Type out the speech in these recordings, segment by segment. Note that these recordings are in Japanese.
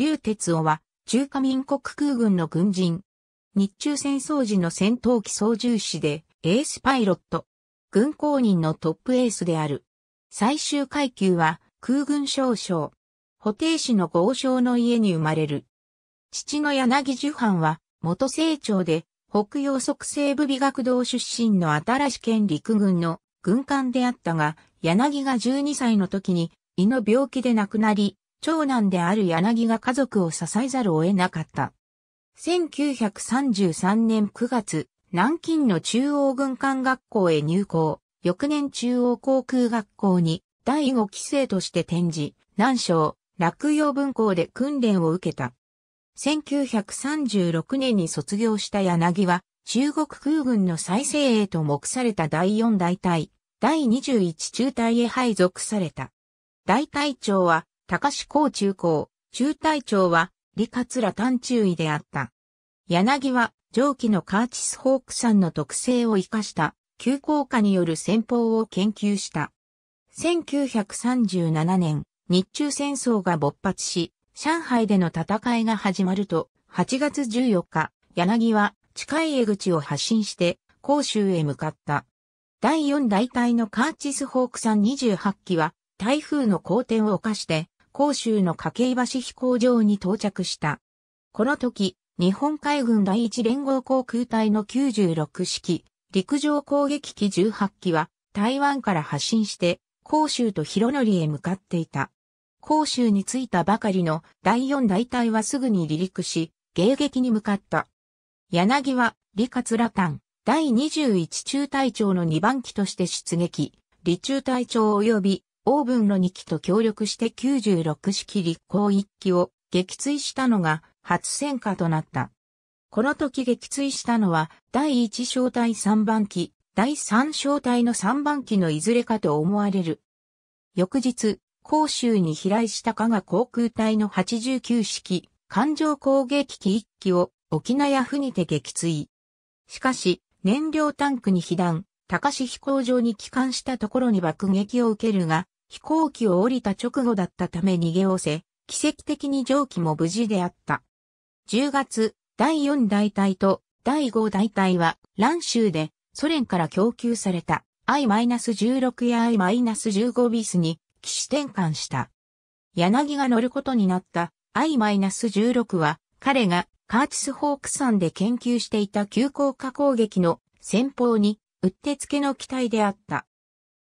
劉哲夫は、中華民国空軍の軍人。日中戦争時の戦闘機操縦士で、エースパイロット。軍公認のトップエースである。最終階級は、空軍少将。補定士の豪商の家に生まれる。父の柳樹藩は、元清長で、北洋北西部美学堂出身の新し県陸軍の軍艦であったが、柳が12歳の時に胃の病気で亡くなり、長男である柳が家族を支えざるを得なかった。1933年9月、南京の中央軍艦学校へ入校、翌年中央航空学校に第5期生として展示、南省、落葉文校で訓練を受けた。1936年に卒業した柳は、中国空軍の再生へと目された第4大隊、第21中隊へ配属された。大隊長は、高志高中高、中隊長は、李桂単中尉であった。柳は、上記のカーチス・ホークさんの特性を生かした、急降下による戦法を研究した。1937年、日中戦争が勃発し、上海での戦いが始まると、8月14日、柳は近い江口を発進して、甲州へ向かった。第4大隊のカーチス・ホークさん28機は、台風の好転を犯して、甲州の筧橋飛行場に到着した。この時、日本海軍第一連合航空隊の96式、陸上攻撃機18機は、台湾から発進して、甲州と広則へ向かっていた。広州に着いたばかりの第4大隊はすぐに離陸し、迎撃に向かった。柳は、李羅丹、第21中隊長の2番機として出撃、李中隊長及びオーブンの2機と協力して96式立候1機を撃墜したのが初戦果となった。この時撃墜したのは第1小隊3番機、第3小隊の3番機のいずれかと思われる。翌日、甲州に飛来した加賀航空隊の89式艦上攻撃機1機を沖縄府にて撃墜。しかし、燃料タンクに被弾、高市飛行場に帰還したところに爆撃を受けるが、飛行機を降りた直後だったため逃げおせ、奇跡的に蒸気も無事であった。10月、第4大隊と第5大隊は、蘭州でソ連から供給された I-16 や I-15 ビスに機種転換した。柳が乗ることになった I-16 は、彼がカーチスホークさんで研究していた急降下攻撃の先方にうってつけの機体であった。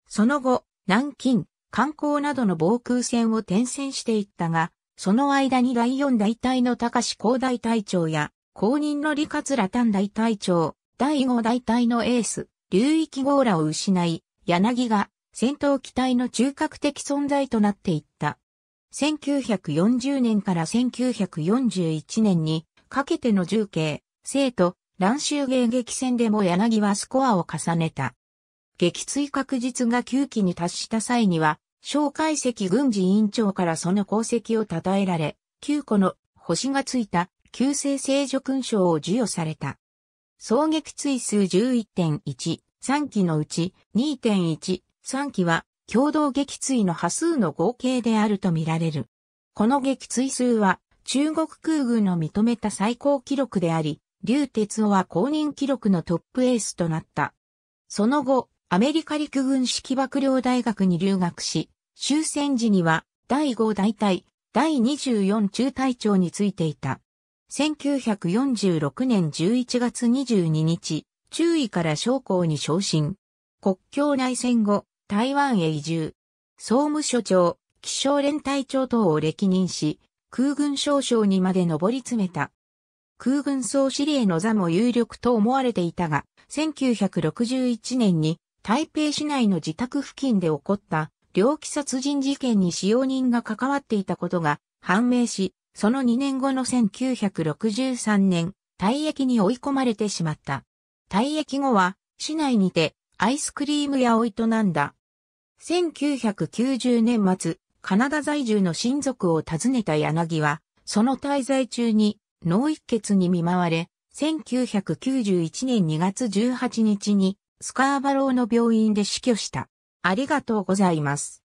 その後、南京、観光などの防空戦を転戦していったが、その間に第四大隊の高志高大隊長や、公認の李桂丹大隊長、第五大隊のエース、流域号らを失い、柳が戦闘機体の中核的存在となっていった。1940年から1941年にかけての重慶、生徒、乱州迎撃戦でも柳はスコアを重ねた。撃墜確実が9期に達した際には、小介石軍事委員長からその功績を称えられ、9個の星がついた旧制聖女勲章を授与された。総撃墜数11.1、3期のうち2.1、3期は共同撃墜の波数の合計であるとみられる。この撃墜数は中国空軍の認めた最高記録であり、劉哲夫は公認記録のトップエースとなった。その後、アメリカ陸軍式幕僚大学に留学し、終戦時には第5大隊、第24中隊長についていた。1946年11月22日、中尉から将校に昇進。国境内戦後、台湾へ移住。総務所長、気象連隊長等を歴任し、空軍少将にまで上り詰めた。空軍総司令の座も有力と思われていたが、1961年に台北市内の自宅付近で起こった猟奇殺人事件に使用人が関わっていたことが判明し、その2年後の1963年、退役に追い込まれてしまった。退役後は、市内にて、アイスクリーム屋を営んだ。1990年末、カナダ在住の親族を訪ねた柳は、その滞在中に、脳一血に見舞われ、1991年2月18日にスカーバローの病院で死去した。ありがとうございます。